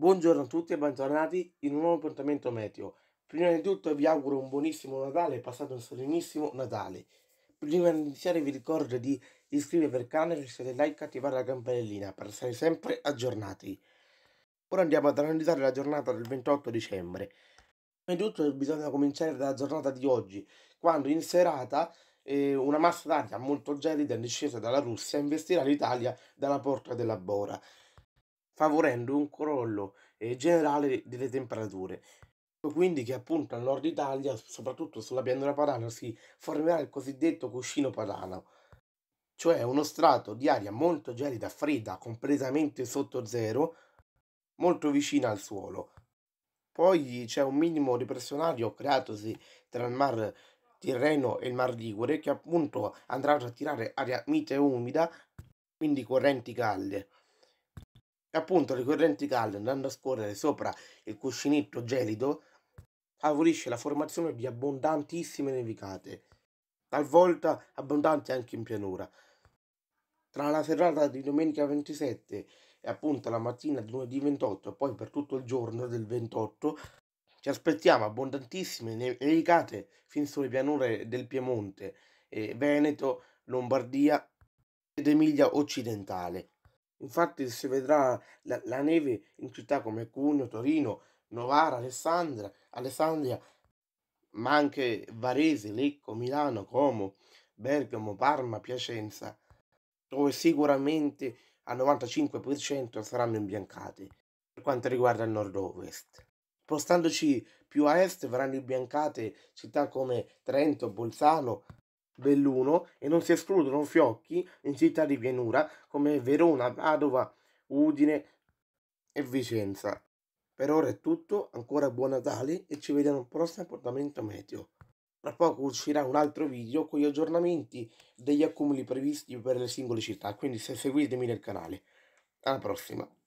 Buongiorno a tutti e bentornati in un nuovo appuntamento meteo. Prima di tutto vi auguro un buonissimo Natale, passato un serenissimo Natale. Prima di iniziare vi ricordo di iscrivervi al canale, lasciate like e attivare la campanellina per essere sempre aggiornati. Ora andiamo ad analizzare la giornata del 28 dicembre. Prima di tutto bisogna cominciare dalla giornata di oggi, quando in serata eh, una massa d'aria molto gelida discesa dalla Russia investirà l'Italia dalla porta della Bora favorendo un crollo eh, generale delle temperature. Ecco quindi che appunto al nord Italia, soprattutto sulla pianura padana, si formerà il cosiddetto cuscino padano, cioè uno strato di aria molto gelida, fredda, completamente sotto zero, molto vicina al suolo. Poi c'è un minimo depressionario creatosi tra il mar Tirreno e il Mar Ligure che appunto andrà a tirare aria mite e umida, quindi correnti calde. Appunto le correnti calde andando a scorrere sopra il cuscinetto gelido favorisce la formazione di abbondantissime nevicate, talvolta abbondanti anche in pianura. Tra la serata di domenica 27 e appunto la mattina di lunedì 28 e poi per tutto il giorno del 28 ci aspettiamo abbondantissime nevicate fin sulle pianure del Piemonte, Veneto, Lombardia ed Emilia occidentale. Infatti si vedrà la, la neve in città come Cuneo, Torino, Novara, Alessandria, Alessandria, ma anche Varese, Lecco, Milano, Como, Bergamo, Parma, Piacenza, dove sicuramente al 95% saranno imbiancate per quanto riguarda il nord-ovest. Spostandoci più a est verranno imbiancate città come Trento, Bolzano, Belluno e non si escludono fiocchi in città di pianura come Verona, Padova, Udine e Vicenza. Per ora è tutto, ancora buon Natale e ci vediamo al prossimo appuntamento meteo. Tra poco uscirà un altro video con gli aggiornamenti degli accumuli previsti per le singole città, quindi se seguitemi nel canale. Alla prossima!